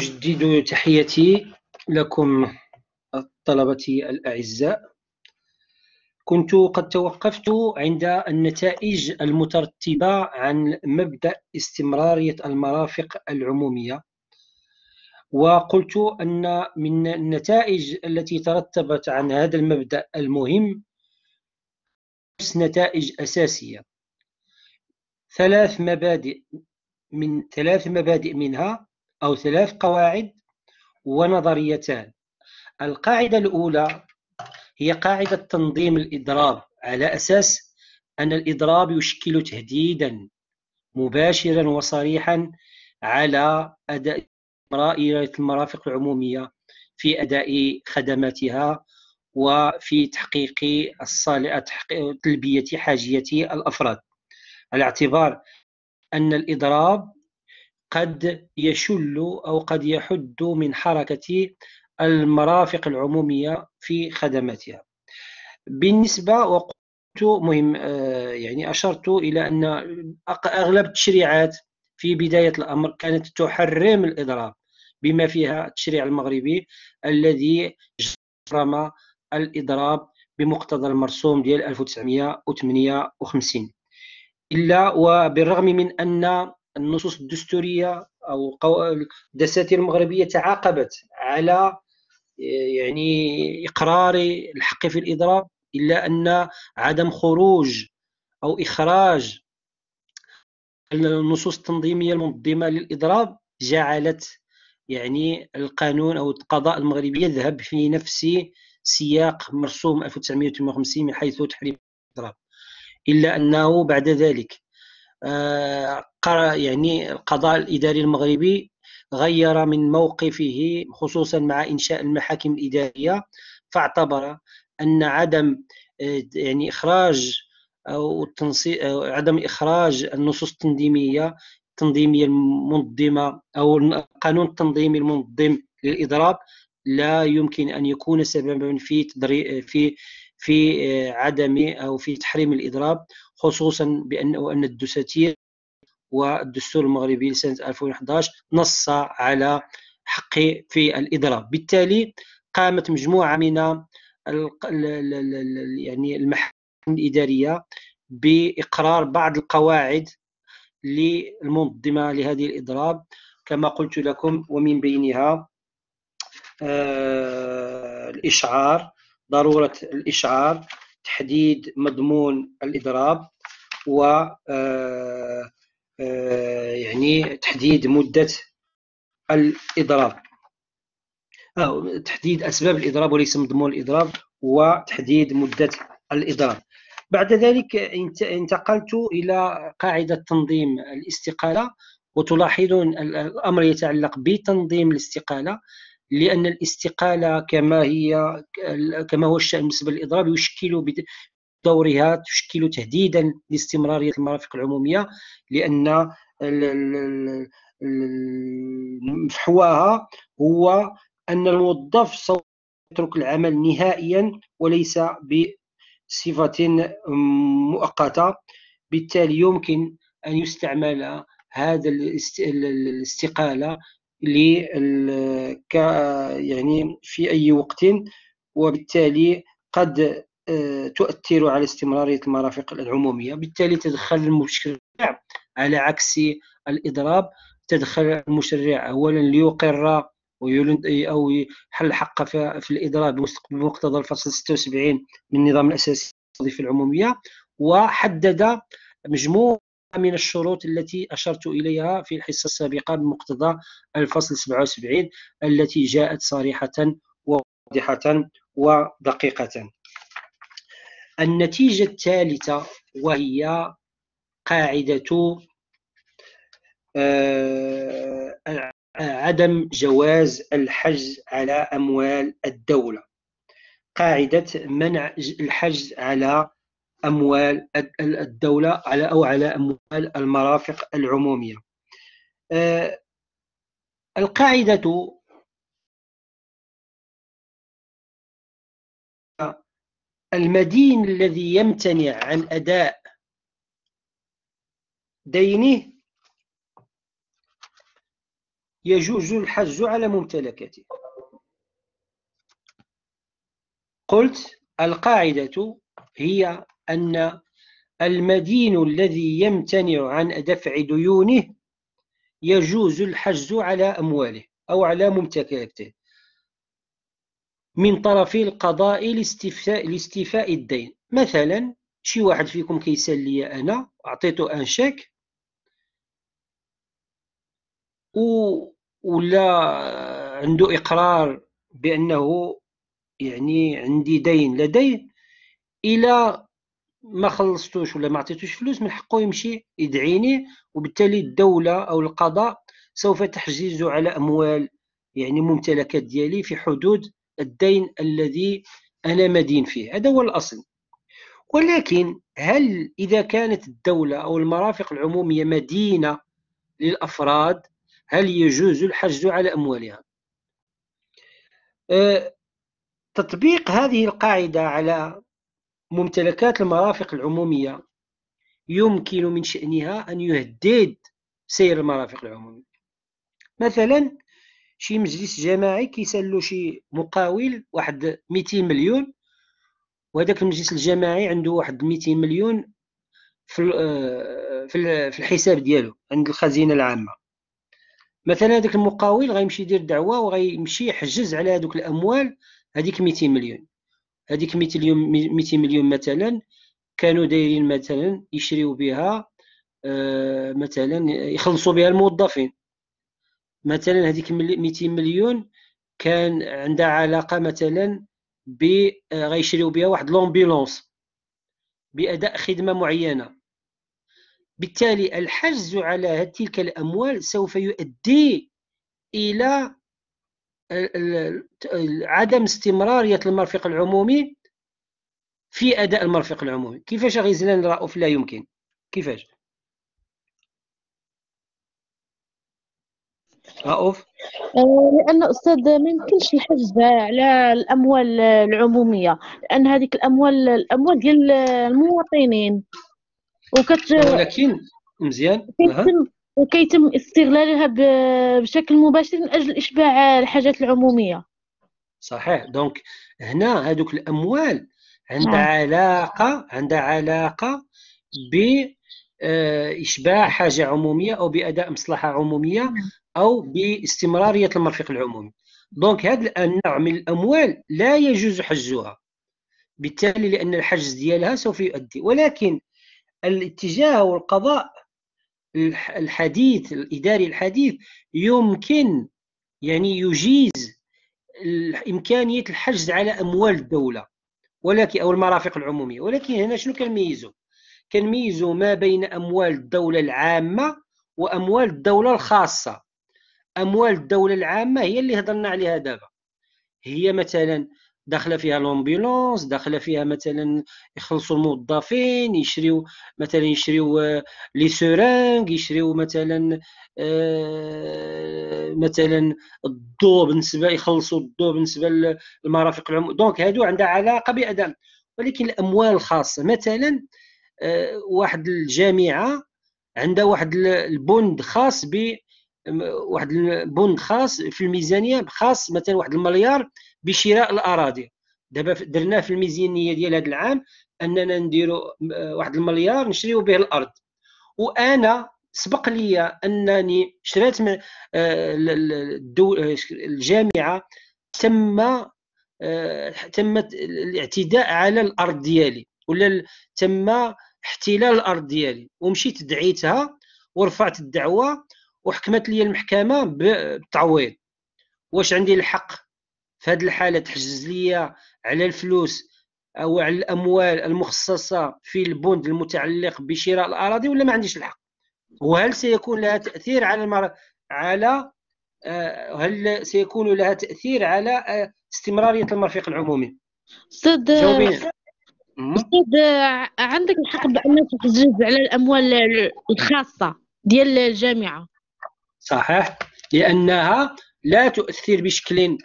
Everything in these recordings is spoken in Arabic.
أجدد تحيتي لكم الطلبة الأعزاء كنت قد توقفت عند النتائج المترتبة عن مبدأ استمرارية المرافق العمومية وقلت أن من النتائج التي ترتبت عن هذا المبدأ المهم نتائج أساسية ثلاث مبادئ من ثلاث مبادئ منها أو ثلاث قواعد ونظريتان القاعدة الأولى هي قاعدة تنظيم الإضراب على أساس أن الإضراب يشكل تهديدا مباشرا وصريحا على أداء المرافق العمومية في أداء خدماتها وفي تحقيق الصالح تلبية حاجية الأفراد على اعتبار أن الإضراب قد يشل أو قد يحد من حركة المرافق العمومية في خدماتها بالنسبة وقلت مهم آه، يعني أشرت إلى أن أغلب التشريعات في بداية الأمر كانت تحرم الإضراب بما فيها التشريع المغربي الذي جرم الإضراب بمقتضى المرسوم ديال 1958 إلا وبالرغم من أن النصوص الدستوريه او الدساتير المغربيه تعاقبت على يعني اقرار الحق في الاضراب الا ان عدم خروج او اخراج النصوص التنظيميه المنظمه للاضراب جعلت يعني القانون او القضاء المغربي يذهب في نفس سياق مرسوم 1958 من حيث تحريم الاضراب الا انه بعد ذلك آه، يعني القضاء الاداري المغربي غير من موقفه خصوصا مع انشاء المحاكم الاداريه فاعتبر ان عدم آه، يعني اخراج او آه، عدم اخراج النصوص التنظيميه التنظيميه المنظمه او القانون التنظيمي المنظم للاضراب لا يمكن ان يكون سببا في في في عدم او في تحريم الاضراب خصوصا بان ان الدساتير والدستور المغربي لسنه 2011 نص على حقي في الاضراب بالتالي قامت مجموعه من يعني المحاكم الاداريه باقرار بعض القواعد للمنظمه لهذه الاضراب كما قلت لكم ومن بينها آه الاشعار ضروره الاشعار تحديد مضمون الاضراب و آه، آه، يعني تحديد مده الاضراب أو آه، تحديد اسباب الاضراب وليس مضمون الاضراب وتحديد مده الاضراب بعد ذلك انتقلت الى قاعده تنظيم الاستقاله وتلاحظون الامر يتعلق بتنظيم الاستقاله لان الاستقاله كما هي كما هو الشان بالنسبه للاضراب يشكل دورها تشكل تهديدا لاستمراريه المرافق العموميه لان محواها هو ان الموظف سوف يترك العمل نهائيا وليس بصفه مؤقته بالتالي يمكن ان يستعمل هذا الاستقاله يعني في أي وقت وبالتالي قد آه، تؤثر على استمرارية المرافق العمومية بالتالي تدخل المشرع على عكس الإضراب تدخل المشرع أولا ليقر أو حل حقه في الإضراب بمقتضى الفصل 76 من النظام الأساسي الوظيفة العمومية وحدد مجموع من الشروط التي أشرت إليها في الحصة السابقة بمقتضى الفصل 77 التي جاءت صريحة وواضحة ودقيقة النتيجة الثالثة وهي قاعدة آه، عدم جواز الحجز على أموال الدولة قاعدة منع الحجز على اموال الدوله على او على اموال المرافق العموميه آه، القاعده المدين الذي يمتنع عن اداء دينه يجوز الحج على ممتلكاته قلت القاعده هي أن المدين الذي يمتنع عن دفع ديونه يجوز الحجز على أمواله أو على ممتلكاته من طرف القضاء لاستفاء, لاستفاء الدين مثلا شي واحد فيكم كيسال لي أنا أعطيته أن شيك ولا عنده إقرار بأنه يعني عندي دين لديه إلى ما خلصتوش ولا ما عطيتوش فلوس من حقه يمشي يدعيني وبالتالي الدوله او القضاء سوف تحجز على اموال يعني ممتلكات ديالي في حدود الدين الذي انا مدين فيه هذا هو الاصل ولكن هل اذا كانت الدوله او المرافق العموميه مدينه للافراد هل يجوز الحجز على اموالها أه، تطبيق هذه القاعده على ممتلكات المرافق العمومية يمكن من شأنها أن يهدد سير المرافق العمومية مثلا شي مجلس جماعي كيسالو شي مقاول واحد 200 مليون وهذاك المجلس الجماعي عنده واحد 200 مليون في آه، في الحساب ديالو عند الخزينه العامه مثلا هذاك المقاول غيمشي يدير دعوه وغيمشي يحجز على هذوك الاموال هذيك 200 مليون هذيك 200 مليون 200 مليون مثلا كانوا دايرين مثلا يشريو بها آه، مثلا يخلصوا بها الموظفين مثلا هذيك 200 مليون كان عندها علاقه مثلا ب آه، غيشريو بها واحد لومبيلونس باداء خدمه معينه بالتالي الحجز على تلك الاموال سوف يؤدي الى عدم استمراريه المرفق العمومي في اداء المرفق العمومي كيفاش اخي زلان رؤوف لا يمكن كيفاش رؤوف أه، لان استاذ ما يمكنش الحجز على الاموال العموميه لان هذيك الاموال الاموال ديال المواطنين وكت ولكن مزيان وكيتم استغلالها بشكل مباشر من اجل اشباع الحاجات العموميه صحيح دونك هنا هذوك الاموال عندها نعم. علاقه عندها علاقه ب آه، اشباع حاجه عموميه او باداء مصلحه عموميه نعم. او باستمراريه المرفق العمومي دونك هذا النوع من الاموال لا يجوز حجزها بالتالي لان الحجز ديالها سوف يؤدي ولكن الاتجاه والقضاء الحديث الإداري الحديث يمكن يعني يجيز إمكانية الحجز على أموال الدولة ولكن أو المرافق العمومية ولكن هنا شنو كنميزو كنميزو ما بين أموال الدولة العامة وأموال الدولة الخاصة أموال الدولة العامة هي اللي هضرنا عليها دابا هي مثلا داخله فيها لومبيلونس داخله فيها مثلا يخلصوا الموظفين يشريو مثلا يشريو آه، لي سورينغ يشريو مثلا آه، مثلا الضوء بالنسبه يخلصوا الضوء بالنسبه للمرافق العموم دونك هادو عندها علاقه باداء ولكن الاموال الخاصه مثلا آه، واحد الجامعه عندها واحد البند خاص ب واحد البند خاص في الميزانيه خاص مثلا واحد المليار بشراء الاراضي دابا درناه في الميزانيه ديال هذا العام اننا نديروا آه، واحد المليار نشريو به الارض وانا سبق لي انني شريت من آه، آه، الجامعه تم تم الاعتداء على الارض ديالي ولا تم احتلال الارض ديالي ومشيت دعيتها ورفعت الدعوه وحكمت لي المحكمه بالتعويض واش عندي الحق في هذه الحاله تحجز لي على الفلوس او على الاموال المخصصه في البند المتعلق بشراء الاراضي ولا ما عنديش الحق وهل سيكون لها تاثير على المر... على آه، هل سيكون لها تاثير على آه، استمراريه المرفق العمومي استاذ آه، استاذ عندك الحق بانك تحجز على الاموال الخاصه ديال الجامعه صحيح لانها لا تؤثر بشكل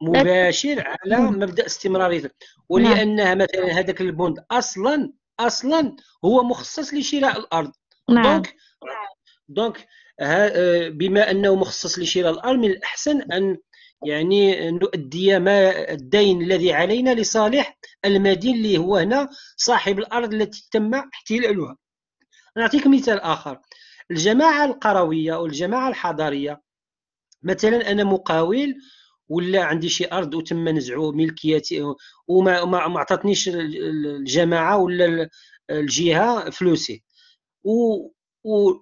مباشر على مبدا استمراريته ولانها نعم. مثلا هذاك البوند اصلا اصلا هو مخصص لشراء الارض نعم. دونك نعم. دونك آه، بما انه مخصص لشراء الارض من الاحسن ان يعني نؤدي ما الدين الذي علينا لصالح المدين اللي هو هنا صاحب الارض التي تم احتلالها نعطيك مثال اخر الجماعه القرويه والجماعه الحضاريه مثلا انا مقاول ولا عندي شي ارض وتما نزعوا ملكيتي وما ما, ما عطاتنيش الجماعه ولا الجهه فلوسي و, و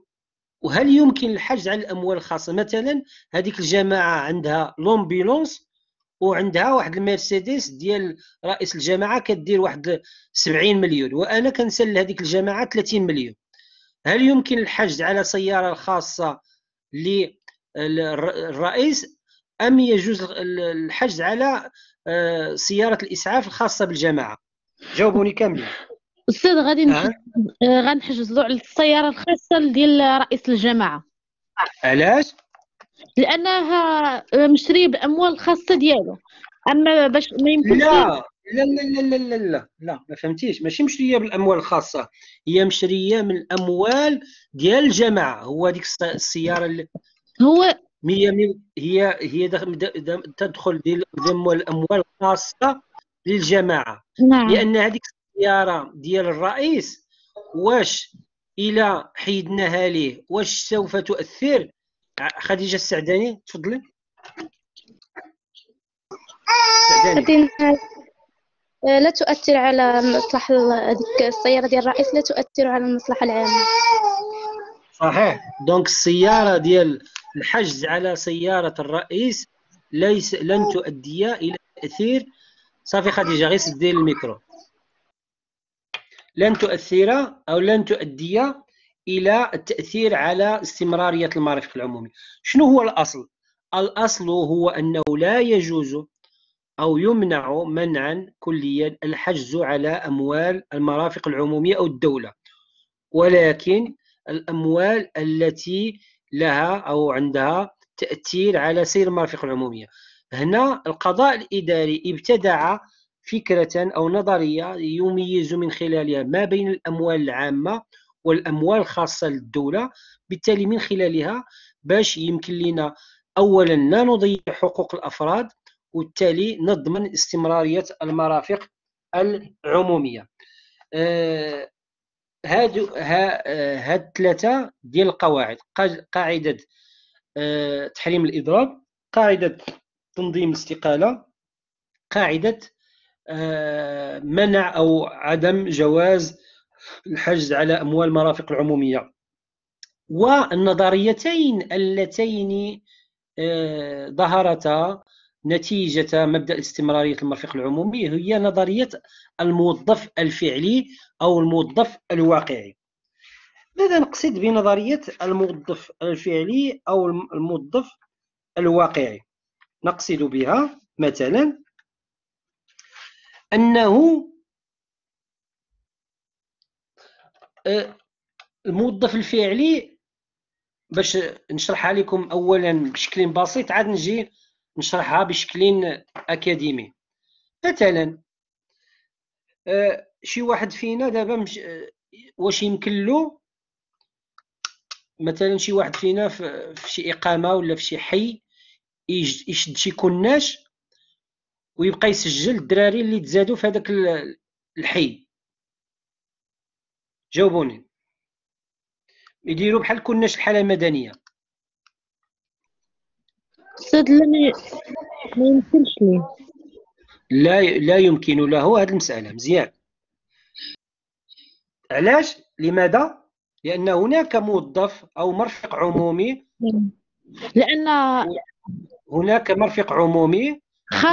وهل يمكن الحجز على الاموال الخاصه مثلا هذيك الجماعه عندها لومبيلونس وعندها واحد المرسيدس ديال رئيس الجماعه كدير واحد 70 مليون وانا كنسل هذيك الجماعه 30 مليون هل يمكن الحجز على سياره خاصه للرئيس ام يجوز الحجز على آه، سياره الاسعاف الخاصه بالجماعه جاوبوني كاملين استاذ غادي آه، غنحجزوا على السياره الخاصه ديال رئيس الجماعه علاش لانها آه، مشري باموال الخاصه ديالو اما باش ما يمكنش لا لا لا لا لا لا لا ما فهمتيش ماشي مشريه بالاموال الخاصه هي مشريه من الاموال ديال الجماعه هو ديك السياره اللي هو هي هي هي تدخل ديال الاموال الخاصه للجماعه نعم. لان هذيك السياره ديال الرئيس واش الى حيدناها ليه واش سوف تؤثر خديجه السعداني تفضلي السعداني لا تؤثر على مصلحة هذيك السيارة ديال الرئيس لا تؤثر على المصلحة العامة صحيح دونك السيارة ديال الحجز على سيارة الرئيس ليس لن تؤدي إلى تأثير صافي خديجة غير سدي الميكرو لن تؤثر أو لن تؤدي إلى التأثير على استمرارية المرافق العمومي شنو هو الأصل؟ الأصل هو أنه لا يجوز أو يمنع منعا كليا الحجز على أموال المرافق العمومية أو الدولة ولكن الأموال التي لها او عندها تاثير على سير المرافق العموميه هنا القضاء الاداري ابتدع فكره او نظريه يميز من خلالها ما بين الاموال العامه والاموال الخاصه للدوله بالتالي من خلالها باش يمكن لنا اولا لا نضيع حقوق الافراد وبالتالي نضمن استمراريه المرافق العموميه آه، هادو ها آه، هاد ثلاثه ديال القواعد قاعده أه تحريم الاضراب قاعده تنظيم الاستقاله قاعده أه منع او عدم جواز الحجز على اموال المرافق العموميه والنظريتين اللتين آه، ظهرتا نتيجة مبدأ استمرارية المرفق العمومي هي نظرية الموظف الفعلي أو الموظف الواقعي ماذا نقصد بنظرية الموظف الفعلي أو الموظف الواقعي نقصد بها مثلا أنه آه، الموظف الفعلي باش نشرحها لكم اولا بشكل بسيط عاد نجي نشرحها بشكل اكاديمي مثلا آه شي واحد فينا دابا مش آه، واش يمكن له مثلا شي واحد فينا في شي اقامه ولا في شي حي يشد شي كناش ويبقى يسجل الدراري اللي تزادوا في هذاك الحي جاوبوني يديروا بحال كناش الحاله المدنيه استاذ لا ما يمكنش لا لا يمكن له هذه المساله مزيان علاش لماذا لان هناك موظف او مرفق عمومي لان هناك مرفق عمومي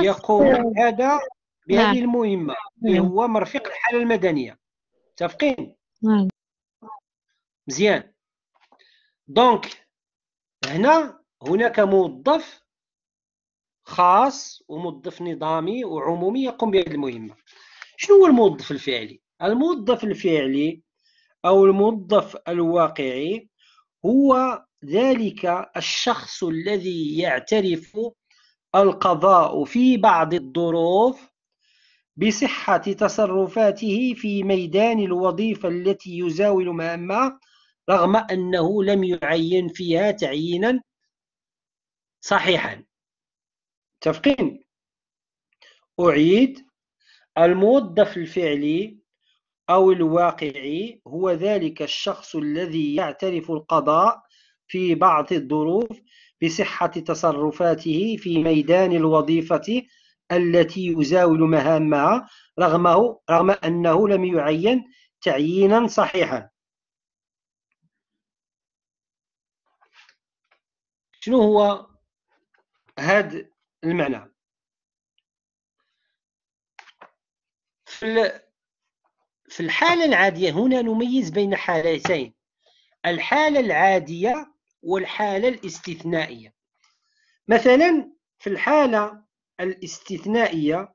يقوم هذا بهذه نعم. المهمه اللي نعم. هو مرفق الحاله المدنيه متفقين نعم. مزيان دونك هنا هناك موظف خاص وموظف نظامي وعمومي يقوم بهذه المهمه شنو هو الموظف الفعلي الموظف الفعلي او الموظف الواقعي هو ذلك الشخص الذي يعترف القضاء في بعض الظروف بصحة تصرفاته في ميدان الوظيفة التي يزاول مهمة رغم أنه لم يعين فيها تعيينا صحيحا تفقين أعيد الموظف الفعلي أو الواقعي هو ذلك الشخص الذي يعترف القضاء في بعض الظروف بصحة تصرفاته في ميدان الوظيفة التي يزاول مهامها رغمه رغم أنه لم يعين تعيينا صحيحا شنو هو هذا المعنى في الحالة العادية هنا نميز بين حالتين الحالة العادية والحالة الاستثنائية مثلا في الحالة الاستثنائية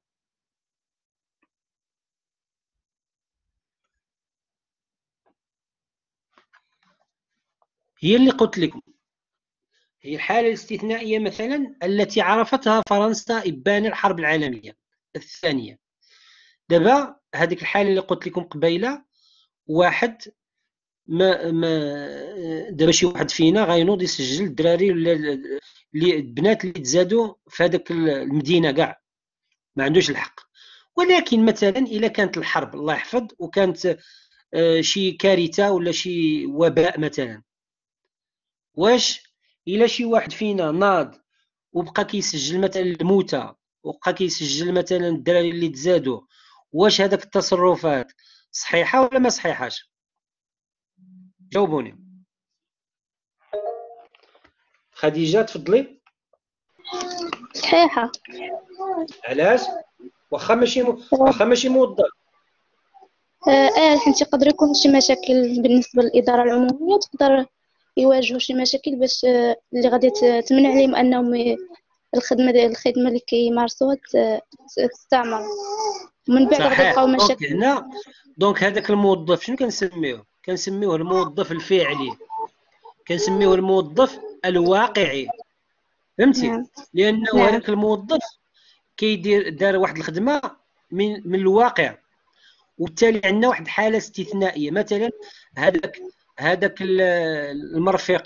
هي اللي قلت لكم هي الحالة الاستثنائية مثلا التي عرفتها فرنسا إبان الحرب العالمية الثانية دابا هذيك الحالة اللي قلت لكم قبيلة واحد ما ما دابا شي واحد فينا غينوض يسجل الدراري ولا البنات اللي تزادوا في هذاك المدينه كاع ما عندوش الحق ولكن مثلا الا كانت الحرب الله يحفظ وكانت آه، شي كارثه ولا شي وباء مثلا واش الا شي واحد فينا ناض وبقى كيسجل مثلا الموتى وبقى كيسجل مثلا الدراري اللي تزادوا واش هذاك التصرفات صحيحه ولا ما صحيحاش جاوبوني خديجه تفضلي صحيحه علاش واخا ماشي واخا ماشي موظف آه،, اه حيت يقدر يكون شي مشاكل بالنسبه للاداره العموميه تقدر يواجهوا شي مشاكل باش آه، اللي غادي تمنع عليهم انهم الخدمه ديال الخدمه اللي كيمارسوها تستعمل من بعد غادي يلقاو مشاكل هنا دونك هذاك الموظف شنو كنسميوه كنسميوه الموظف الفعلي كنسميوه الموظف الواقعي فهمتي نعم. لانه نعم. هذاك الموظف كيدير دار واحد الخدمه من من الواقع وبالتالي عندنا واحد الحاله استثنائيه مثلا هذاك هذاك المرفق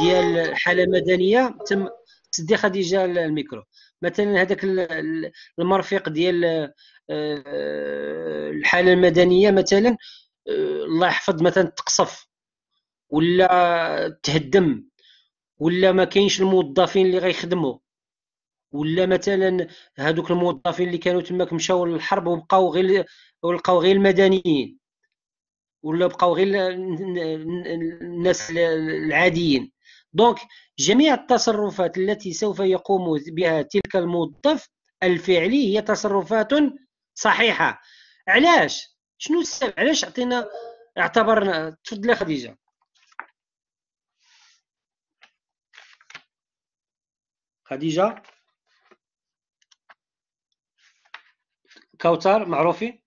ديال الحاله المدنيه تم سدي خديجه الميكرو مثلا هذاك المرفق ديال آه، الحاله المدنيه مثلا آه، الله يحفظ مثلا تقصف ولا تهدم ولا ما كاينش الموظفين اللي غيخدموا ولا مثلا هذوك الموظفين اللي كانوا تماك مشاو للحرب وبقاو غير ولقاو غير المدنيين ولا بقاو غير الناس العاديين دونك جميع التصرفات التي سوف يقوم بها تلك الموظف الفعلي هي تصرفات صحيحه علاش شنو السبب علاش عطينا اعتبرنا تفضلي خديجه خديجه كوثر معروفي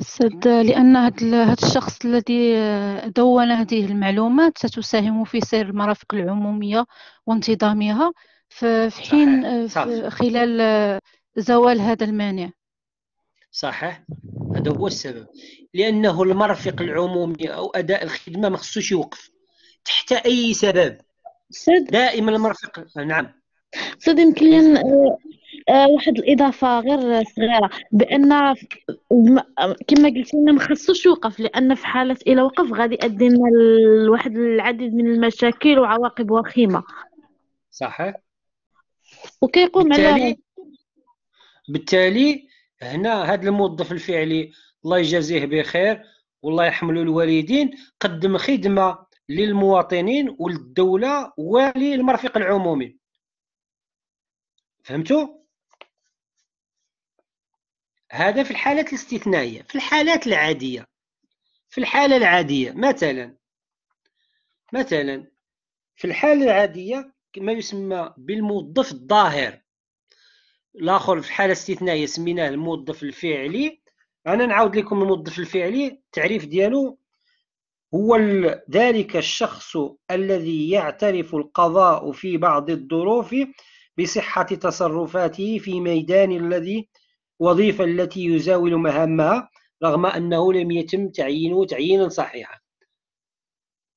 سد لأن هذا الشخص الذي دون هذه المعلومات ستساهم في سير المرافق العمومية وانتظامها في حين خلال زوال هذا المانع صحيح هذا هو السبب لأنه المرافق العمومي أو أداء الخدمة ما خصوش يوقف تحت أي سبب سد دائما المرافق نعم سد يمكن لي آه، واحد الاضافه غير صغيره بان كما قلتي لنا ما خصوش يوقف لان في حاله الى وقف غادي يؤدي لنا لواحد العديد من المشاكل وعواقب وخيمه صحيح وكيقوم على بالتالي هنا هذا الموظف الفعلي الله يجازيه بخير والله يحمله الوالدين قدم خدمه للمواطنين وللدوله وللمرفق العمومي فهمتوا هذا في الحالات الاستثنائية في الحالات العادية في الحالة العادية مثلا مثلا في الحالة العادية ما يسمى بالموظف الظاهر الآخر في الحالة الاستثنائية سميناه الموظف الفعلي أنا نعاود لكم الموظف الفعلي التعريف ديالو هو ذلك الشخص الذي يعترف القضاء في بعض الظروف بصحة تصرفاته في ميدان الذي وظيفة التي يزاول مهامها رغم أنه لم يتم تعيينه تعيينا صحيحا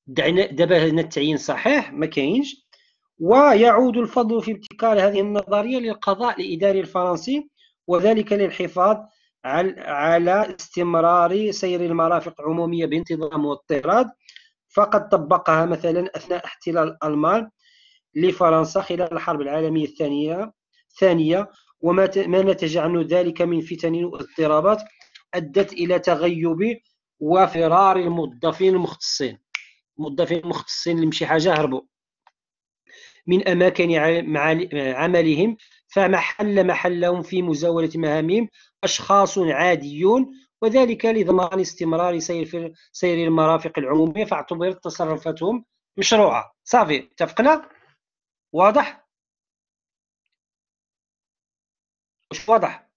دعنا دابا هنا التعيين صحيح ما كاينش ويعود الفضل في ابتكار هذه النظرية للقضاء الإداري الفرنسي وذلك للحفاظ على استمرار سير المرافق العمومية بانتظام واضطراد فقد طبقها مثلا أثناء احتلال الألمان لفرنسا خلال الحرب العالمية الثانية الثانية وما نتج عنه ذلك من فتن واضطرابات أدت إلى تغيب وفرار الموظفين المختصين الموظفين المختصين اللي مشي حاجة هربوا من أماكن عملهم فمحل محلهم في مزاولة مهامهم أشخاص عاديون وذلك لضمان استمرار سير سير المرافق العمومية فاعتبرت تصرفاتهم مشروعة صافي اتفقنا واضح مش واضح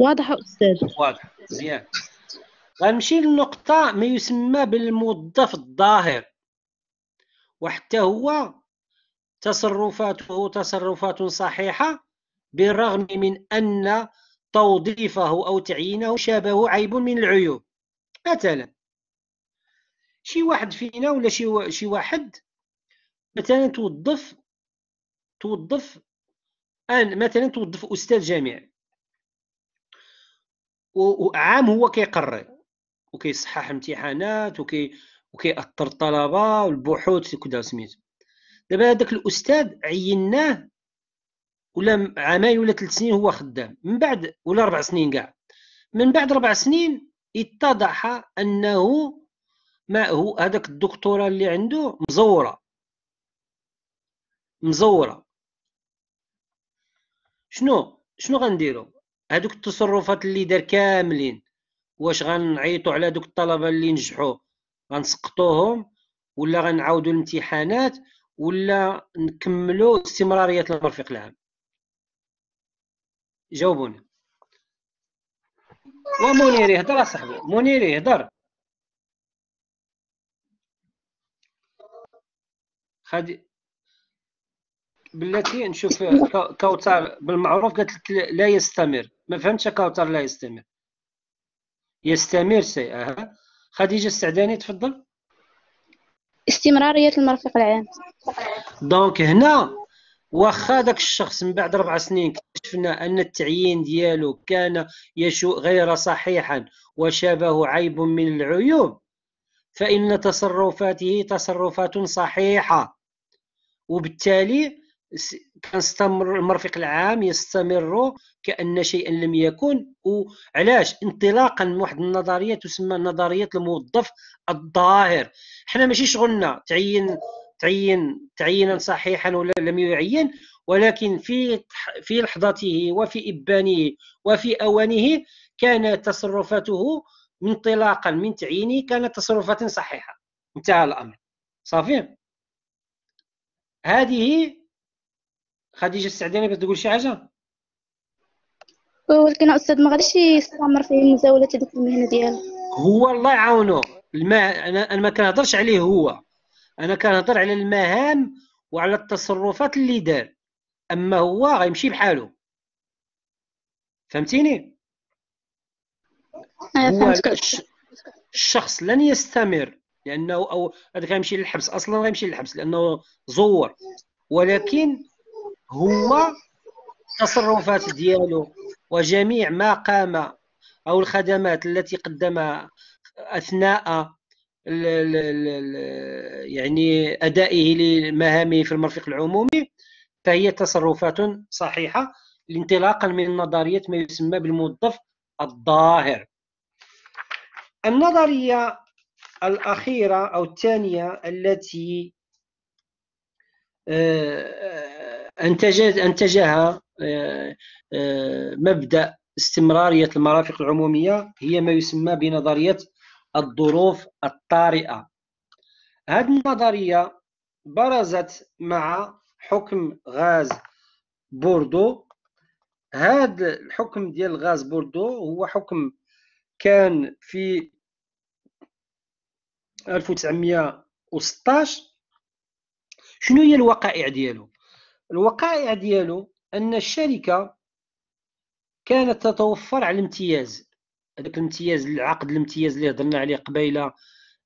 واضح أستاذ واضح مزيان غنمشي للنقطة ما يسمى بالموظف الظاهر وحتى هو تصرفاته تصرفات صحيحة بالرغم من أن توظيفه أو تعيينه شابه عيب من العيوب مثلا شي واحد فينا ولا شي, شي واحد مثلا توظف توظف ان مثلا توظف استاذ جامعي وعام هو كيقري وكيصحح امتحانات وكي وكيأثر الطلبه والبحوث وكذا سميتو دابا هذاك الاستاذ عيناه ولا عامين ولا ثلاث سنين هو خدام من بعد ولا اربع سنين كاع من بعد اربع سنين اتضح انه ما هو هذاك الدكتوراه اللي عنده مزوره مزوره شنو شنو غنديروا هذوك التصرفات اللي دار كاملين واش غنعيطوا على دوك الطلبه اللي نجحوا غنسقطوهم ولا غنعاودوا الامتحانات ولا نكملوا استمراريه المرفق العام جاوبوني ومنير يهضر اصاحبي منير يهضر خدي بلاتي نشوف كوثر بالمعروف قالت لك لا يستمر ما فهمتش كوثر لا يستمر يستمر سي اها خديجه السعداني تفضل استمراريه المرفق العام دونك هنا واخا داك الشخص من بعد ربع سنين اكتشفنا ان التعيين ديالو كان يشو غير صحيحا وشابه عيب من العيوب فان تصرفاته تصرفات صحيحه وبالتالي كنستمر المرفق العام يستمر كان شيئا لم يكن وعلاش انطلاقا من واحد النظريه تسمى نظريه الموظف الظاهر حنا ماشي شغلنا تعين تعين تعيينا صحيحا ولا لم يعين ولكن في في لحظته وفي ابانه وفي اوانه كانت تصرفاته انطلاقا من تعيينه كانت تصرفات صحيحه انتهى الامر صافي هذه خديجه السعداني تقول شي حاجه أه، ولكن استاذ ما غاديش يستمر في مزاوله هذيك المهنه ديالو هو الله يعاونو الما... انا انا ما كنهضرش عليه هو انا كنهضر على المهام وعلى التصرفات اللي دار اما هو غيمشي بحالو فهمتيني الشخص لن يستمر لانه او غيمشي للحبس اصلا غيمشي للحبس لانه زور ولكن هو التصرفات ديالو وجميع ما قام او الخدمات التي قدمها اثناء الـ الـ الـ يعني ادائه لمهامه في المرفق العمومي فهي تصرفات صحيحه انطلاقا من نظريه ما يسمى بالموظف الظاهر النظريه الاخيره او الثانيه التي آه، انتجت انتجها آه، آه، مبدا استمراريه المرافق العموميه هي ما يسمى بنظريه الظروف الطارئه هذه النظريه برزت مع حكم غاز بوردو هذا الحكم ديال غاز بوردو هو حكم كان في 1916 شنو هي الوقائع ديالو الوقائع ديالو ان الشركه كانت تتوفر على الامتياز هذاك الامتياز العقد الامتياز اللي هضرنا عليه قبيله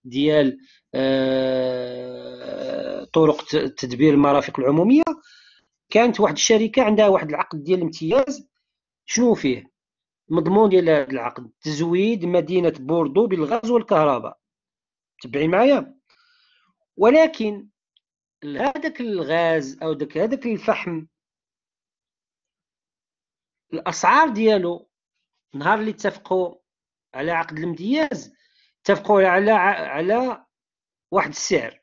ديال آه، طرق تدبير المرافق العموميه كانت واحد الشركه عندها واحد العقد ديال الامتياز شنو فيه مضمون ديال هذا العقد تزويد مدينه بوردو بالغاز والكهرباء تبعي معايا ولكن هذاك الغاز او داك هذاك الفحم الاسعار ديالو نهار اللي اتفقوا على عقد الامتياز اتفقوا على على واحد السعر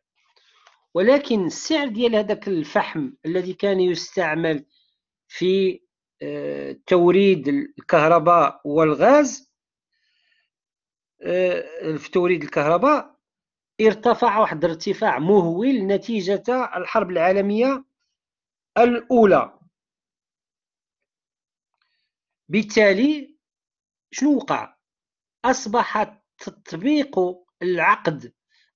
ولكن السعر ديال هذاك الفحم الذي كان يستعمل في آه، توريد الكهرباء والغاز آه، في توريد الكهرباء ارتفع واحد الارتفاع مهول نتيجة الحرب العالمية الأولى بالتالي شنو وقع أصبح تطبيق العقد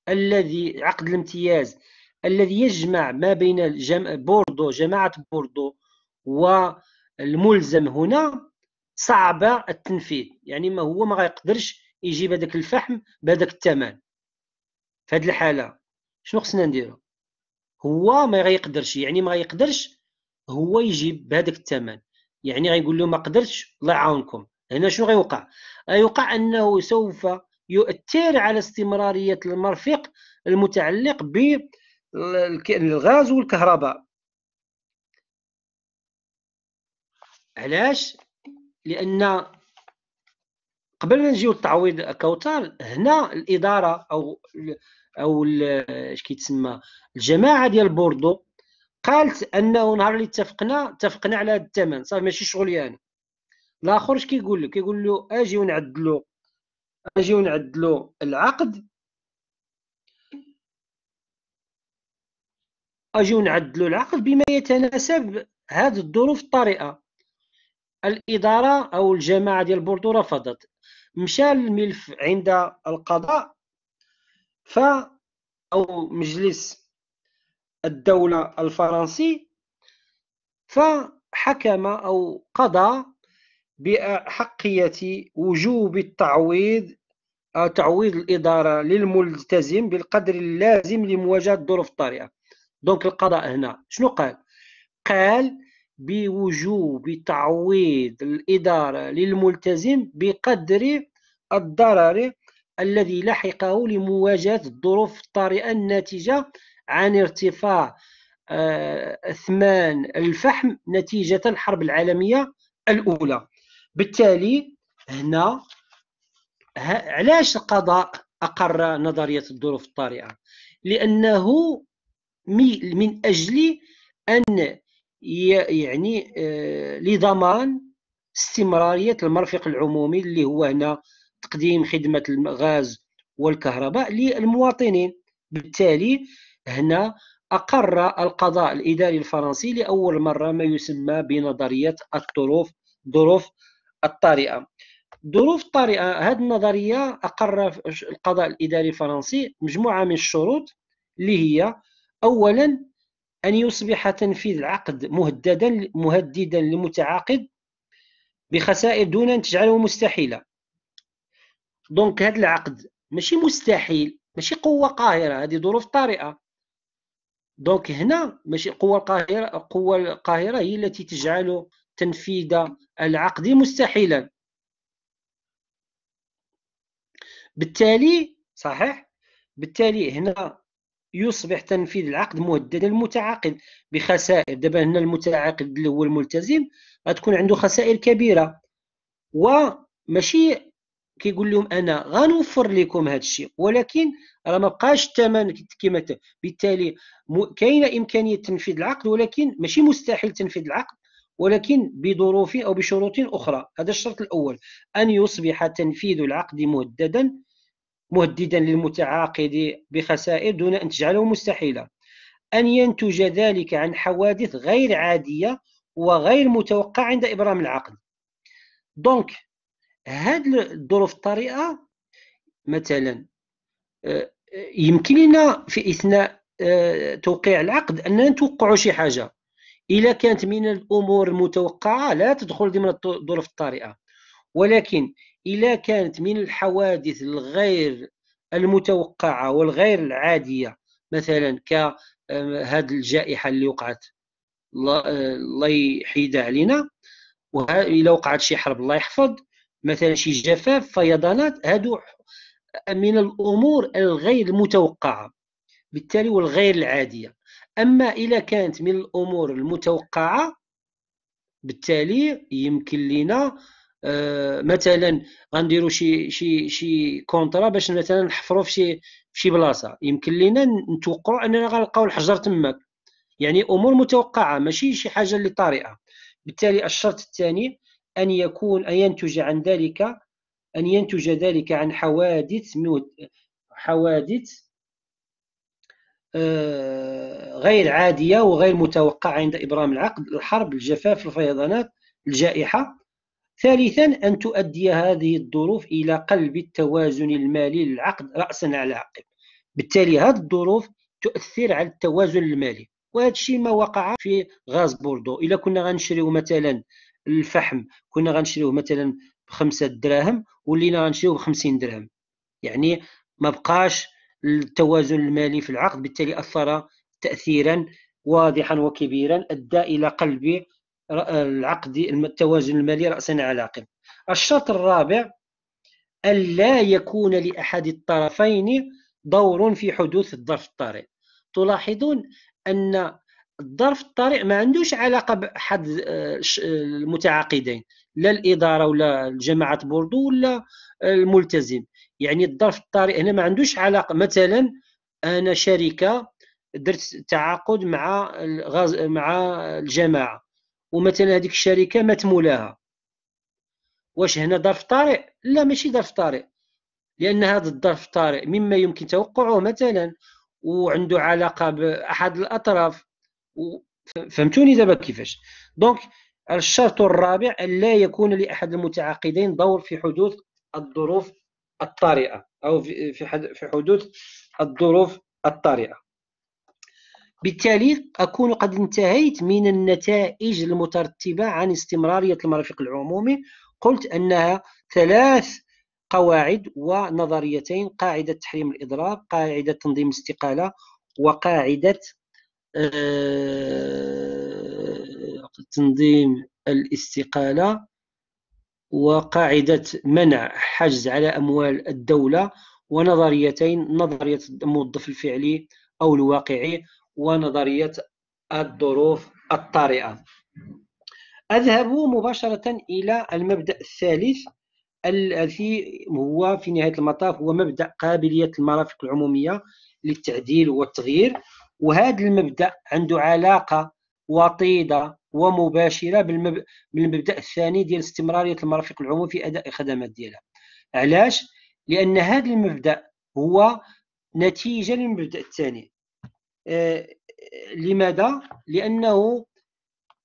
الذي عقد الامتياز الذي يجمع ما بين جم... بوردو جماعة بوردو والملزم هنا صعب التنفيذ يعني ما هو ما غيقدرش يجيب هذاك الفحم بهذاك الثمن في هذه الحاله شنو خصنا نديرو هو ما غيقدرش يعني ما غيقدرش هو يجيب بهذاك الثمن يعني غيقول له ما قدرتش الله يعاونكم هنا شنو غيوقع غيوقع انه سوف يؤثر على استمراريه المرفق المتعلق بالغاز والكهرباء علاش لان قبل ما نجيو للتعويض كوثر هنا الاداره او او اش كيتسمى الجماعه ديال بوردو قالت انه نهار اللي اتفقنا اتفقنا على هذا الثمن صافي ماشي شغلي يعني. انا الاخر اش كيقول لك كيقول له اجي ونعدلو اجي ونعدلو العقد اجي ونعدلو العقد بما يتناسب هذه الظروف الطارئه الاداره او الجماعه ديال بوردو رفضت مشى الملف عند القضاء ف أو مجلس الدولة الفرنسي فحكم أو قضى بأحقية وجوب التعويض أو تعويض الإدارة للملتزم بالقدر اللازم لمواجهة الظروف الطارئة دونك القضاء هنا شنو قال؟ قال بوجوب تعويض الإدارة للملتزم بقدر الضرر الذي لحقه لمواجهة الظروف الطارئة الناتجة عن ارتفاع أثمان آه، الفحم نتيجة الحرب العالمية الأولى بالتالي هنا علاش القضاء أقر نظرية الظروف الطارئة لأنه من أجل أن يعني آه، لضمان استمراريه المرفق العمومي اللي هو هنا تقديم خدمه الغاز والكهرباء للمواطنين بالتالي هنا اقر القضاء الاداري الفرنسي لاول مره ما يسمى بنظريه الظروف ظروف الطارئه ظروف الطارئه هذه النظريه اقر القضاء الاداري الفرنسي مجموعه من الشروط اللي هي اولا أن يصبح تنفيذ العقد مهددا مهددا للمتعاقد بخسائر دون أن تجعله مستحيلة دونك هذا العقد ماشي مستحيل ماشي قوة قاهرة هذه ظروف طارئة دونك هنا ماشي قوه القاهرة القوة القاهرة هي التي تجعل تنفيذ العقد مستحيلا بالتالي صحيح بالتالي هنا يصبح تنفيذ العقد مهددا المتعاقد بخسائر دابا هنا المتعاقد اللي هو الملتزم غتكون عنده خسائر كبيره وماشي كيقول لهم انا غنوفر لكم هذا الشيء ولكن راه ما بقاش الثمن كما بالتالي كاينه امكانيه تنفيذ العقد ولكن ماشي مستحيل تنفيذ العقد ولكن بظروف او بشروط اخرى هذا الشرط الاول ان يصبح تنفيذ العقد مهددا مهددا للمتعاقد بخسائر دون أن تجعله مستحيلة أن ينتج ذلك عن حوادث غير عادية وغير متوقعة عند إبرام العقد دونك هاد الظروف الطارئة مثلا آه، يمكن لنا في اثناء آه، توقيع العقد اننا نتوقع شي حاجه الى كانت من الامور المتوقعه لا تدخل ضمن الظروف الطارئه ولكن إلا كانت من الحوادث الغير المتوقعة والغير العادية مثلا كهذه الجائحة اللي وقعت الله آه، يحيدها علينا وإلا وقعت شي حرب الله يحفظ مثلا شي جفاف فيضانات هادو من الأمور الغير المتوقعة بالتالي والغير العادية أما إذا كانت من الأمور المتوقعة بالتالي يمكن لنا آه، مثلا غنديروا شي شي شي كونطرا باش مثلا نحفروا في شي في شي بلاصه يمكن لينا نتوقعوا اننا غنلقاو الحجر تماك يعني امور متوقعه ماشي شي حاجه اللي طارئه بالتالي الشرط الثاني ان يكون ان ينتج عن ذلك ان ينتج ذلك عن حوادث حوادث آه، غير عاديه وغير متوقعه عند ابرام العقد الحرب الجفاف الفيضانات الجائحه ثالثا أن تؤدي هذه الظروف إلى قلب التوازن المالي للعقد رأسا على عقب بالتالي هذه الظروف تؤثر على التوازن المالي وهذا الشيء ما وقع في غاز بوردو إلا كنا غنشريو مثلا الفحم كنا غنشريوه مثلا بخمسة دراهم ولينا غنشريوه بخمسين درهم يعني ما بقاش التوازن المالي في العقد بالتالي أثر تأثيرا واضحا وكبيرا أدى إلى قلب العقدي التوازن المالي رأسا على عقب الشرط الرابع ألا يكون لأحد الطرفين دور في حدوث الظرف الطارئ تلاحظون أن الظرف الطارئ ما عندوش علاقة بأحد آه، المتعاقدين لا الإدارة ولا جماعة بوردو ولا الملتزم يعني الظرف الطارئ هنا ما عندوش علاقة مثلا أنا شركة درت تعاقد مع الغاز مع الجماعة ومثلا هذيك الشركه مات مولاها واش هنا ظرف طارئ لا ماشي ظرف طارئ لان هذا الظرف طارئ مما يمكن توقعه مثلا وعنده علاقه باحد الاطراف فهمتوني دابا كيفاش دونك الشرط الرابع أن لا يكون لاحد المتعاقدين دور في حدوث الظروف الطارئه او في حدوث الظروف الطارئه بالتالي أكون قد انتهيت من النتائج المترتبة عن استمرارية المرافق العمومي قلت أنها ثلاث قواعد ونظريتين قاعدة تحريم الاضرار قاعدة تنظيم الاستقالة وقاعدة آه، تنظيم الاستقالة وقاعدة منع حجز على أموال الدولة ونظريتين نظرية الموظف الفعلي أو الواقعي ونظرية الظروف الطارئة أذهب مباشرة إلى المبدأ الثالث الذي هو في نهاية المطاف هو مبدأ قابلية المرافق العمومية للتعديل والتغيير وهذا المبدأ عنده علاقة وطيدة ومباشرة بالمبدأ الثاني ديال استمرارية المرافق العمومية في أداء الخدمات ديالها علاش؟ لأن هذا المبدأ هو نتيجة للمبدأ الثاني آه، لماذا؟ لأنه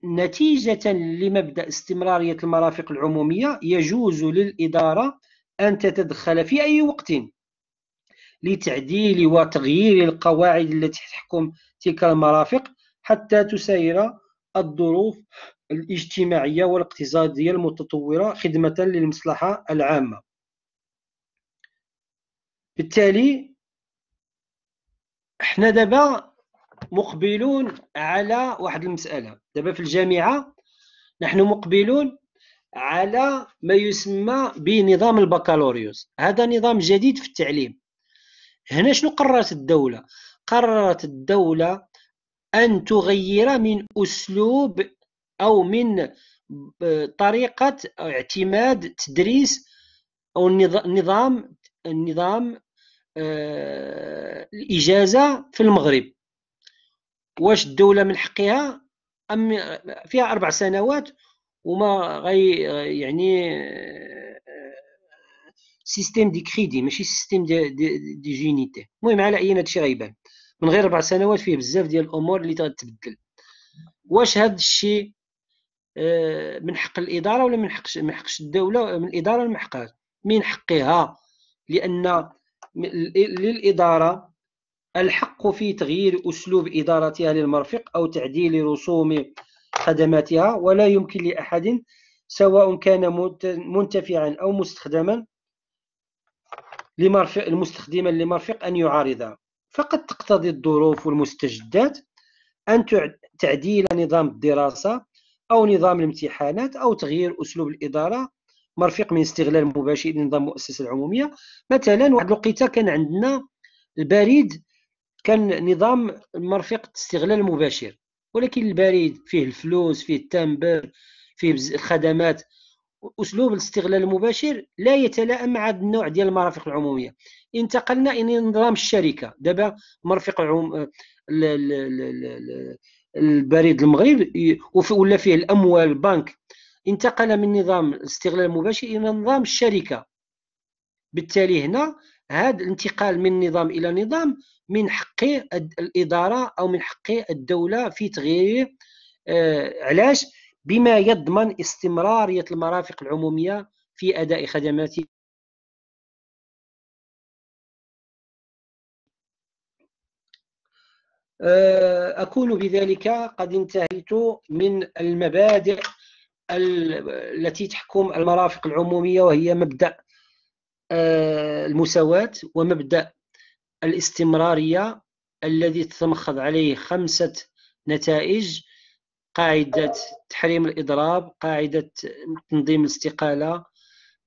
نتيجة لمبدأ استمرارية المرافق العمومية يجوز للإدارة أن تتدخل في أي وقت لتعديل وتغيير القواعد التي تحكم تلك المرافق حتى تسير الظروف الاجتماعية والاقتصادية المتطورة خدمة للمصلحة العامة بالتالي احنا دابا مقبلون على واحد المساله دابا في الجامعه نحن مقبلون على ما يسمى بنظام البكالوريوس هذا نظام جديد في التعليم هنا شنو قررت الدوله قررت الدوله ان تغير من اسلوب او من طريقه اعتماد تدريس او النظام النظام آه، الاجازه في المغرب واش الدوله من حقها ام فيها اربع سنوات وما غي يعني سيستيم دي كريدي ماشي سيستيم دي, دي, دي جينيتي المهم على اي هادشي غيبان من غير اربع سنوات فيه بزاف ديال الامور اللي تتبدل واش هذا الشيء آه، من حق الاداره ولا من حق من حقش الدوله من الاداره ولا من حقها لان للاداره الحق في تغيير أسلوب إدارتها للمرفق أو تعديل رسوم خدماتها ولا يمكن لأحد سواء كان منتفعا أو مستخدما لمرفق المستخدما لمرفق أن يعارضها فقد تقتضي الظروف والمستجدات أن تعديل نظام الدراسة أو نظام الامتحانات أو تغيير أسلوب الإدارة مرفق من استغلال مباشر لنظام المؤسسة العمومية مثلا واحد الوقيته كان عندنا البريد كان نظام مرفق استغلال مباشر ولكن البريد فيه الفلوس فيه التامبر فيه الخدمات اسلوب الاستغلال المباشر لا يتلائم مع هذا النوع ديال المرافق العموميه انتقلنا الى نظام الشركه دابا مرفق العم... البريد المغرب ولا فيه الاموال البنك انتقل من نظام الاستغلال المباشر الى نظام الشركه بالتالي هنا هذا الانتقال من نظام الى نظام من حق الاداره او من حق الدوله في تغييره آه علاش بما يضمن استمراريه المرافق العموميه في اداء خدمات آه، أكون بذلك قد انتهيت من المبادئ التي تحكم المرافق العمومية وهي مبدأ آه، المساواة ومبدأ الاستمرارية الذي تتمخض عليه خمسة نتائج قاعدة تحريم الإضراب قاعدة تنظيم الاستقالة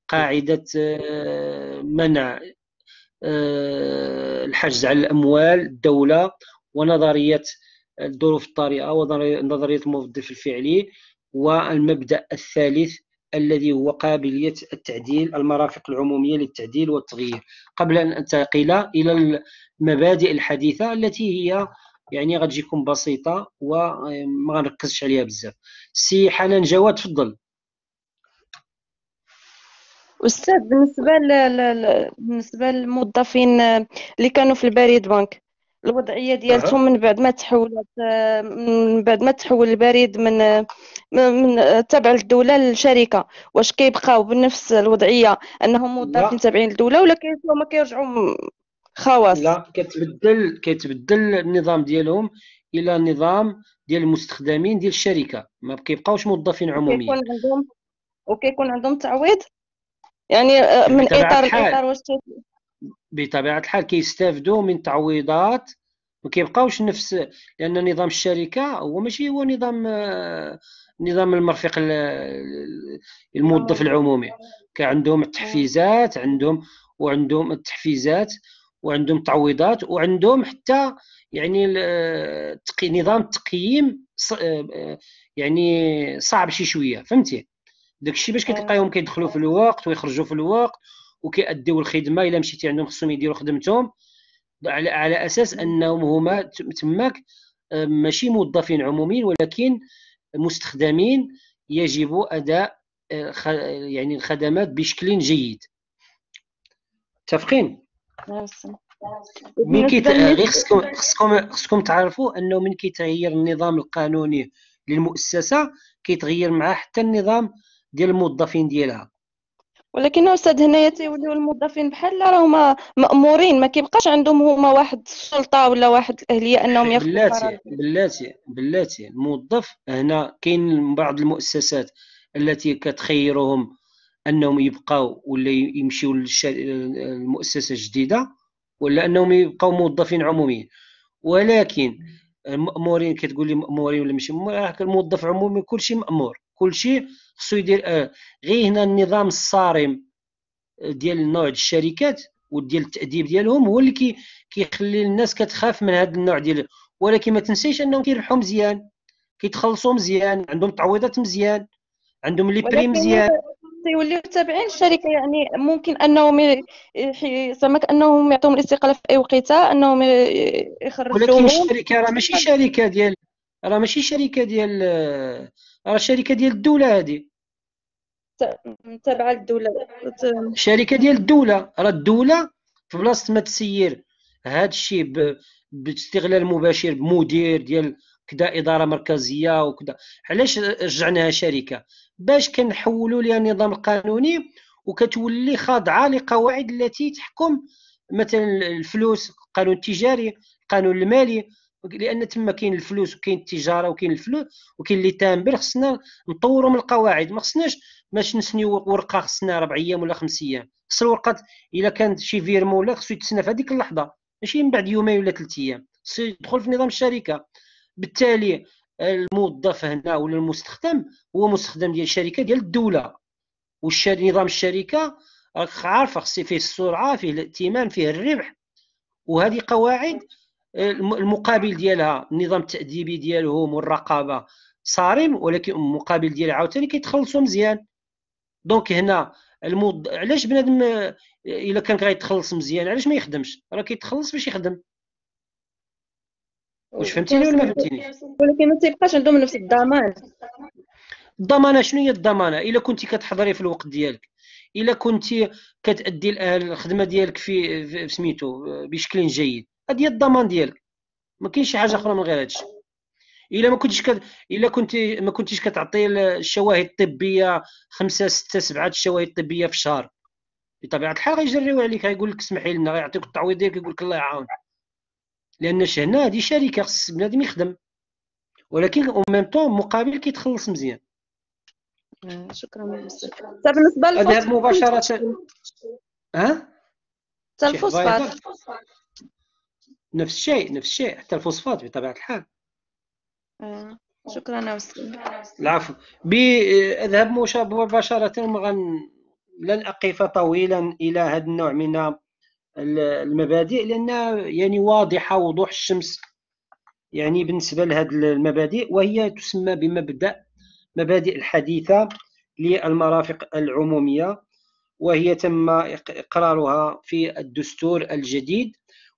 قاعدة آه، منع آه، الحجز على الأموال الدولة ونظرية الظروف الطارئة ونظرية الموظف الفعلي والمبدأ الثالث الذي هو قابلية التعديل المرافق العمومية للتعديل والتغيير قبل أن أنتقل إلى المبادئ الحديثة التي هي يعني غتجيكم بسيطة وما غنركزش عليها بزاف سي حنان جواد تفضل استاذ بالنسبه ل... بالنسبه للموظفين اللي كانوا في البريد بنك الوضعيه ديالتهم من بعد ما تحولت من بعد ما تحول البريد من من تابع للدوله للشركه واش كيبقاو بنفس الوضعيه انهم موظفين تابعين للدوله ولا كيرجعوا ما كيرجعوا خواص لا كتبدل كيتبدل النظام ديالهم الى نظام ديال المستخدمين ديال الشركه ما كيبقاوش موظفين عموميين وكيكون عندهم وكيكون عندهم تعويض يعني, آه، يعني من اطار الاطار واش بطبيعه الحال كيستافدوا من تعويضات ما كيبقاوش نفس لان نظام الشركه هو ماشي هو نظام آه، نظام المرفق الموظف آه، العمومي عندهم التحفيزات عندهم وعندهم التحفيزات وعندهم تعويضات وعندهم حتى يعني نظام التقييم آه، يعني صعب شي شويه فهمتي داكشي باش كتلقاهم كيدخلوا في الوقت ويخرجوا في الوقت وكيأديو الخدمه الا مشيتي عندهم خصهم يديروا خدمتهم على على اساس انهم هما تماك آه، ماشي موظفين عموميين ولكن مستخدمين يجب اداء آه، يعني الخدمات بشكل جيد متفقين من آه، غير خصكم خصكم خصكم تعرفوا انه من كيتغير النظام القانوني للمؤسسه كيتغير معاه حتى النظام ديال الموظفين ديالها ولكن استاذ هنايا تيوليو الموظفين بحال راهما مامورين ما كيبقاش عندهم هما واحد السلطه ولا واحد الاهليه انهم ياخذوا بلاتي بلاتي بلاتي الموظف هنا كاين بعض المؤسسات التي كتخيرهم انهم يبقاو ولا يمشيو للمؤسسه الجديده ولا انهم يبقاو موظفين عموميين ولكن المامورين كتقول لي مامورين ولا ماشي الموظف عمومي كلشي مامور كل شيء خصو يدير اه غير هنا النظام الصارم آه، ديال نوع الشركات وديال التاديب ديالهم هو اللي كي كيخلي الناس كتخاف من هذا النوع ديال ولكن ما تنسيش انهم كيربحوا مزيان كيتخلصوا مزيان عندهم تعويضات مزيان عندهم لي بري مزيان يوليو تابعين الشركه يعني ممكن انهم زعما كانهم يعطيهم الاستقاله في اي وقيته انهم يخرجوهم ولكن الشركه راه ماشي شركه ديال راه ماشي شركه ديال راه شركه ديال الدوله هذه تابعه للدوله شركه ديال الدوله راه الدوله في بلاصه ما تسير هذا الشيء باستغلال مباشر بمدير ديال كدا اداره مركزيه وكذا علاش رجعناها شركه باش كنحولوا ليها النظام القانوني وكتولي خاضعه لقواعد التي تحكم مثلا الفلوس القانون التجاري القانون المالي لان تما كاين الفلوس وكاين التجاره وكاين الفلوس وكاين اللي تامبر خصنا نطوروا من القواعد ما خصناش باش نسنيو ورقه خصنا ربع ايام ولا خمس ايام خص الورقه اذا كانت شي فيرمون ولا خصو يتسنى في هذيك اللحظه ماشي من بعد يومين ولا ثلاث ايام خصو يدخل في نظام الشركه بالتالي الموظف هنا ولا المستخدم هو مستخدم ديال الشركه ديال الدوله نظام الشركه راك عارفه خصي فيه السرعه فيه الائتمان فيه الربح وهذه قواعد المقابل ديالها النظام التاديبي ديالهم والرقابه صارم ولكن المقابل ديالها عاوتاني كيتخلصوا مزيان دونك هنا المود علاش بنادم الا كان غيتخلص مزيان علاش ما يخدمش راه كيتخلص باش يخدم واش فهمتيني ولا ما فهمتينيش ولكن ما تيبقاش عندهم نفس الضمان الضمانه شنو هي الضمانه الا كنتي كتحضري في الوقت ديالك الا كنتي كتادي الخدمه ديالك في, في سميتو بشكل جيد هذه هي الضمان ديالك ما كاينش شي حاجه اخرى من غير هذا الا ما كنتيش كت... الا كنتي ما كنتيش كتعطي الشواهد الطبيه خمسه سته سبعه الشواهد الطبيه في الشهر بطبيعه الحال غيجريو عليك غيقول لك اسمحي لنا غيعطيوك التعويض ديالك يقول لك الله يعاون لان هنا هذه شركه خص بنادم يخدم ولكن او ميم طون مقابل كيتخلص مزيان آه، شكرا استاذ طيب بالنسبه للفوسفات مباشره ها حتى طيب، الفوسفات نفس الشيء نفس الشيء حتى الفوسفات بطبيعه الحال آه. شكرا استاذ العفو اذهب مباشره وغن لن اقف طويلا الى هذا النوع من المبادئ لانها يعني واضحه وضوح الشمس يعني بالنسبه لهذه المبادئ وهي تسمى بمبدا مبادئ الحديثه للمرافق العموميه وهي تم اقرارها في الدستور الجديد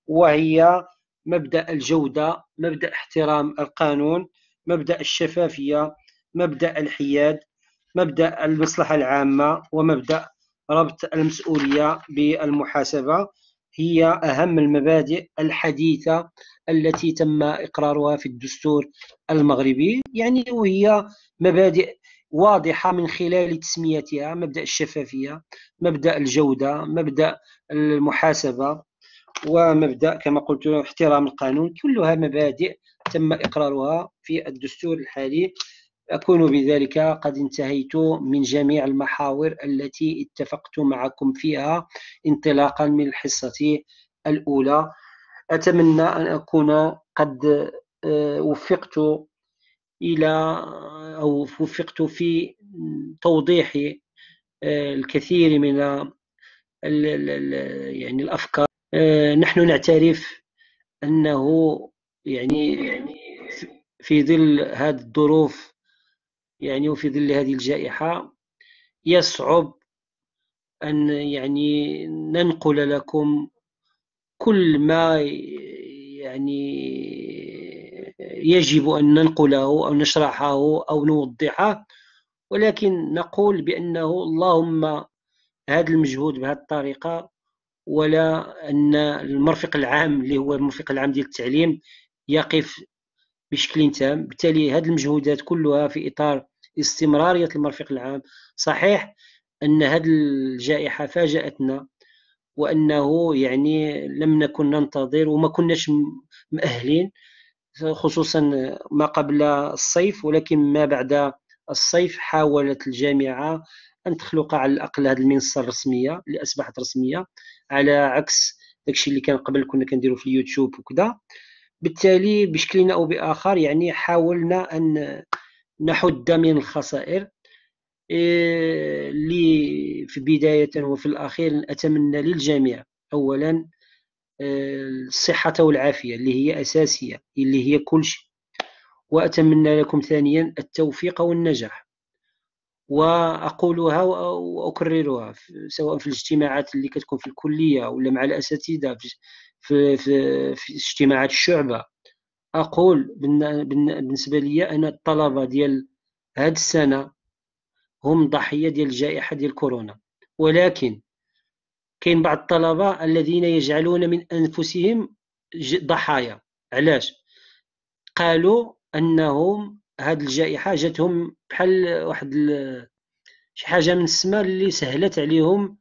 وهي مبدا الجوده مبدا احترام القانون مبدا الشفافيه مبدا الحياد مبدا المصلحه العامه ومبدا ربط المسؤوليه بالمحاسبه هي اهم المبادئ الحديثه التي تم اقرارها في الدستور المغربي يعني وهي مبادئ واضحه من خلال تسميتها مبدا الشفافيه مبدا الجوده مبدا المحاسبه ومبدا كما قلت احترام القانون كلها مبادئ تم اقرارها في الدستور الحالي اكون بذلك قد انتهيت من جميع المحاور التي اتفقت معكم فيها انطلاقا من الحصه الاولى اتمنى ان اكون قد آه، وفقت الى او وفقت في توضيح آه، الكثير من يعني الافكار آه، نحن نعترف انه يعني في ظل هذه الظروف يعني وفي ظل هذه الجائحه يصعب ان يعني ننقل لكم كل ما يعني يجب ان ننقله او نشرحه او نوضحه ولكن نقول بانه اللهم هذا المجهود بهذه الطريقه ولا ان المرفق العام اللي هو المرفق العام ديال التعليم يقف بشكل تام بالتالي هذه المجهودات كلها في اطار استمراريه المرفق العام صحيح ان هذه الجائحه فاجاتنا وانه يعني لم نكن ننتظر وما كناش مأهلين خصوصا ما قبل الصيف ولكن ما بعد الصيف حاولت الجامعه ان تخلق على الاقل هذه المنصه الرسميه اللي اصبحت رسميه على عكس داكشي اللي كان قبل كنا كنديرو في اليوتيوب وكذا بالتالي بشكل او باخر يعني حاولنا ان نحد من الخسائر إيه، اللي في بداية وفي الأخير أتمنى للجميع أولا إيه، الصحة والعافية اللي هي أساسية اللي هي كل شيء وأتمنى لكم ثانيا التوفيق والنجاح واقولها واكررها سواء في الاجتماعات اللي كتكون في الكليه ولا مع الاساتذه في, في, في اجتماعات الشعبه اقول بالنسبه لي ان الطلبه ديال هاد السنه هم ضحيه ديال الجائحه ديال كورونا ولكن كاين بعض الطلبه الذين يجعلون من انفسهم ضحايا علاش قالوا انهم هاد الجائحه جاتهم بحال واحد شي حاجه من السماء اللي سهلت عليهم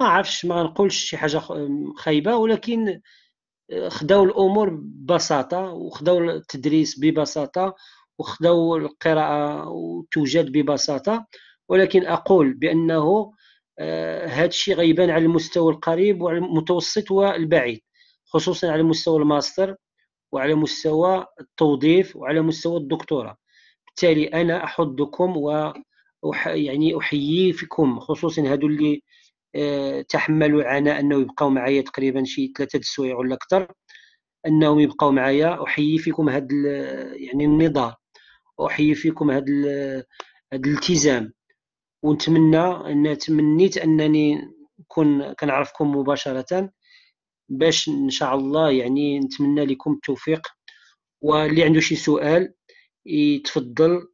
ما عرفش ما نقولش شي حاجه خايبه ولكن آه، خداو الامور ببساطه وخداو التدريس ببساطه وخداو القراءه وتوجد ببساطه ولكن اقول بانه هذا آه، الشيء غيبان على المستوى القريب وعلى المتوسط والبعيد خصوصا على مستوى الماستر وعلى مستوى التوظيف وعلى مستوى الدكتوراه بالتالي انا احضكم و يعني احييكم خصوصا هادو اللي آه، تحملوا عناء انه يبقاو معايا تقريبا شي ثلاثه السوايع ولا اكثر انهم يبقاو معايا احيي فيكم هذا يعني النضال احيي فيكم هذا هذا الالتزام ونتمنى ان تمنيت انني نكون كنعرفكم مباشره باش ان شاء الله يعني نتمنى لكم التوفيق واللي عنده شي سؤال يتفضل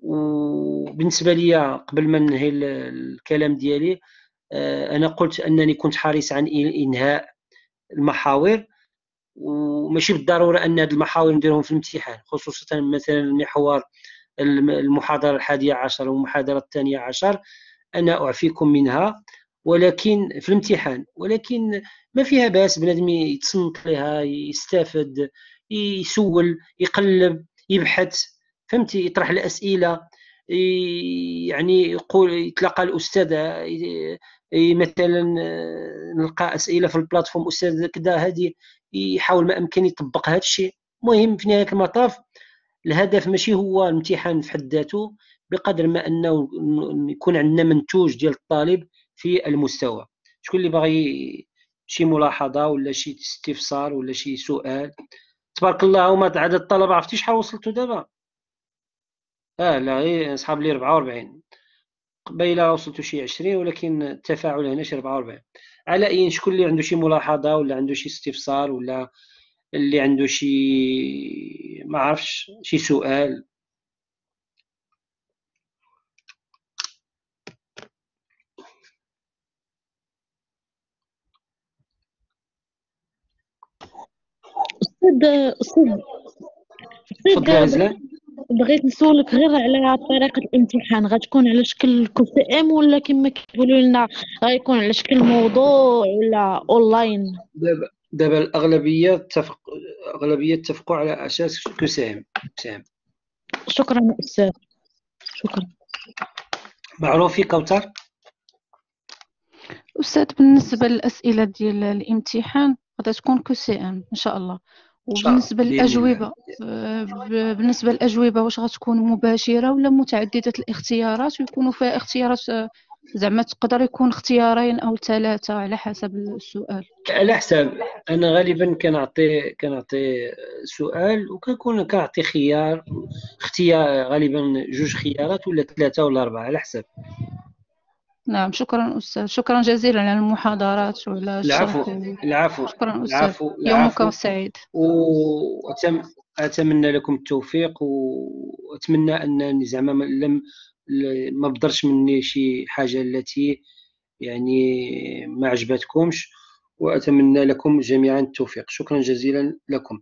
وبالنسبه ليا قبل ما ننهي الكلام ديالي آه، انا قلت انني كنت حريص عن انهاء المحاور وماشي بالضروره ان هاد المحاور نديرهم في الامتحان خصوصا مثلا المحور المحاضره الحادية عشر والمحاضره الثانية عشر انا اعفيكم منها ولكن في الامتحان ولكن ما فيها باس بنادم يتصنت لها يستافد يسول يقلب يبحث فهمتي يطرح الاسئله يعني يقول يتلقى الاستاذ مثلا نلقى اسئله في البلاتفورم استاذ كذا هذه يحاول ما امكن يطبق هذا الشيء المهم في نهايه المطاف الهدف ماشي هو الامتحان في حد ذاته بقدر ما انه يكون عندنا منتوج ديال الطالب في المستوى شكون اللي باغي شي ملاحظه ولا شي استفسار ولا شي سؤال تبارك الله هما عدد الطلبه عرفتي شحال وصلتوا دابا اه لا غير إيه، صحاب لي 44 قبيله وصلتوا شي 20 ولكن التفاعل هنا شي 44 على اي شكون اللي عنده شي ملاحظه ولا عنده شي استفسار ولا اللي عنده شي ما عرفش شي سؤال صد صد صد بغيت نسولك غير على طريقه الامتحان غتكون على شكل كو سي ام ولا كما كيقولوا لنا غيكون على شكل موضوع ولا اونلاين دابا دابا الاغلبيه اتفق اغلبيه اتفقوا على اساس كو سي ام شكرا استاذ شكرا معروفي كوثر استاذ بالنسبه للاسئله ديال الامتحان غتكون تكون كو سي ام ان شاء الله وبالنسبه للاجوبه آه، بالنسبه للاجوبه واش غتكون مباشره ولا متعدده الاختيارات ويكونوا فيها اختيارات آه، زعما تقدر يكون اختيارين او ثلاثه على حسب السؤال على حسب انا غالبا كنعطي كنعطي سؤال وكنكون كنعطي خيار اختيار غالبا جوج خيارات ولا ثلاثه ولا اربعه على حسب نعم شكرا أستاذ شكرا جزيلا على المحاضرات وعلى العفو العفو شكرا أستاذ العفو. العفو. يومك سعيد وأتمنى لكم التوفيق وأتمنى أنني زعما لم ما بدرش مني شي حاجة التي يعني ما عجبتكمش وأتمنى لكم جميعا التوفيق شكرا جزيلا لكم